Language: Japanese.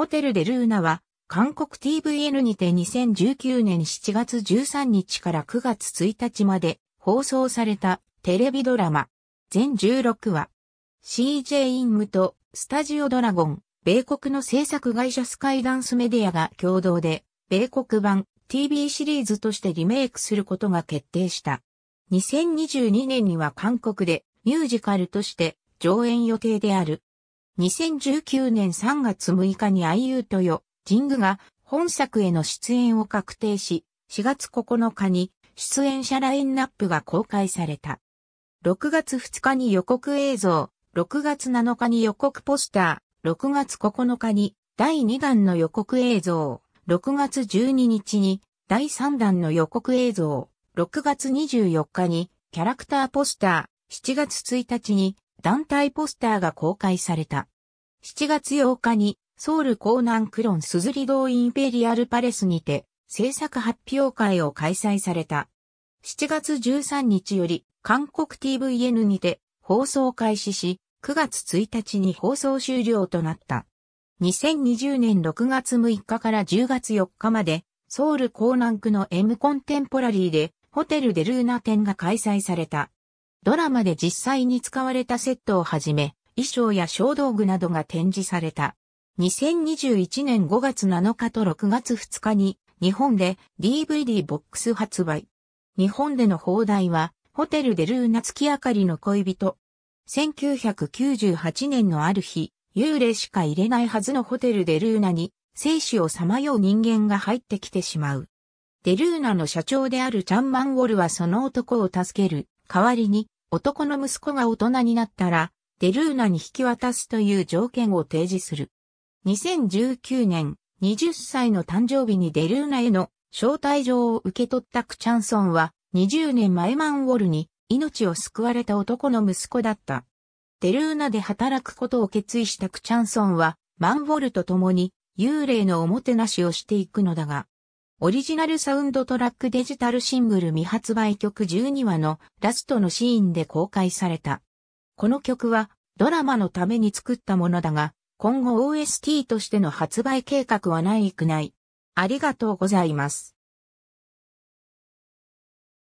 ホテルでルーナは、韓国 TVN にて2019年7月13日から9月1日まで放送されたテレビドラマ、全16話。CJ イングとスタジオドラゴン、米国の制作会社スカイダンスメディアが共同で、米国版 TV シリーズとしてリメイクすることが決定した。2022年には韓国でミュージカルとして上演予定である2019年3月6日に IU ジングが本作への出演を確定し、4月9日に出演者ラインナップが公開された。6月2日に予告映像、6月7日に予告ポスター、6月9日に第2弾の予告映像、6月12日に第3弾の予告映像、6月24日にキャラクターポスター、7月1日に団体ポスターが公開された。7月8日にソウル港南クロンスズリ堂インペリアルパレスにて制作発表会を開催された。7月13日より韓国 TVN にて放送開始し、9月1日に放送終了となった。2020年6月6日から10月4日まで、ソウル港南区の M コンテンポラリーで、ホテルデルーナ展が開催された。ドラマで実際に使われたセットをはじめ、衣装や小道具などが展示された。2021年5月7日と6月2日に日本で DVD ボックス発売。日本での放題はホテルでルーナ月明かりの恋人。1998年のある日、幽霊しか入れないはずのホテルでルーナに生死をさまよう人間が入ってきてしまう。デルーナの社長であるチャンマンゴルはその男を助ける代わりに男の息子が大人になったら、デルーナに引き渡すという条件を提示する。2019年、20歳の誕生日にデルーナへの招待状を受け取ったクチャンソンは、20年前マンウォルに命を救われた男の息子だった。デルーナで働くことを決意したクチャンソンは、マンウォルと共に幽霊のおもてなしをしていくのだが、オリジナルサウンドトラックデジタルシングル未発売曲12話のラストのシーンで公開された。この曲はドラマのために作ったものだが、今後 OST としての発売計画はないくない。ありがとうございます。